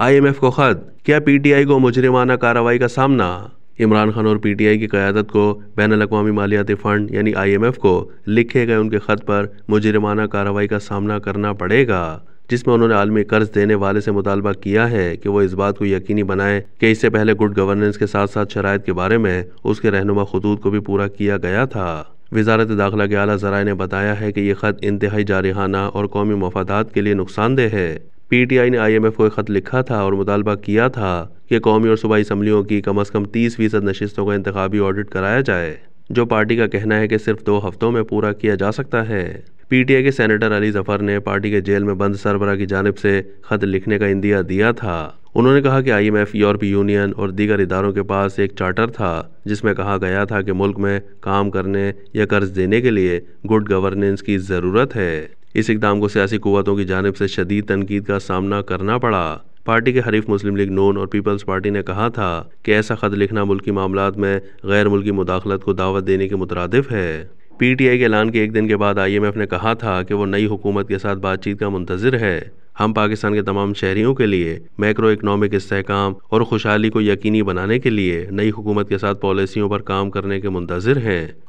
IMF को खत क्या पीटीआई को मुजरिमाना कार्रवाई का सामना इमरान खान और पीटीआई की क़्यादत को बैन अवी मालियाती फ़ंड यानी आईएमएफ को लिखे गए उनके ख़त पर मुजरमाना कार्रवाई का सामना करना पड़ेगा जिसमें उन्होंने आलमी कर्ज देने वाले से मुतालबा किया है कि वो इस बात को यकीनी बनाए कि इससे पहले गुड गवर्नेंस के साथ साथ शराय के बारे में उसके रहनुमा खतूत को भी पूरा किया गया था वजारत दाखिला के अला जराये ने बताया है कि ये ख़त इंतहाई जारहाना और कौमी मफादात के लिए नुकसानदेह है पीटीआई ने आईएमएफ को एक ख़त लिखा था और मुतालबा किया था कि कौमी और सूबाई असम्बलियों की कम अज़ कम तीस फीसद नशस्तों का इंतबी ऑडिट कराया जाए जो पार्टी का कहना है कि सिर्फ दो हफ्तों में पूरा किया जा सकता है पीटीआई के सेनेटर अली जफर ने पार्टी के जेल में बंद सरबरा की जानब से खत लिखने का इंदिया दिया था उन्होंने कहा कि आईएमएफ, यूरोपीय यूनियन और दीगर इदारों के पास एक चार्टर था जिसमें कहा गया था कि मुल्क में काम करने या कर्ज देने के लिए गुड गवर्नेंस की ज़रूरत है इस इकदाम को सियासी कुतों की जानब से शदीद तनकीद का सामना करना पड़ा पार्टी के हरीफ मुस्लिम लीग नोन और पीपल्स पार्टी ने कहा था कि ऐसा ख़त लिखना मुल्की मामला में गैर मुल्की मुदाखलत को दावत देने के मुतरदफ है पी टी आई के ऐलान के एक दिन के बाद आई एम एफ ने कहा था कि वो नई हुकूमत के साथ बातचीत का मुंतजर है हम पाकिस्तान के तमाम शहरीों के लिए मैक्रो इकनॉमिक इसकाम और खुशहाली को यकीनी बनाने के लिए नई हुकूमत के साथ पॉलिसियों पर काम करने के मुंतजर हैं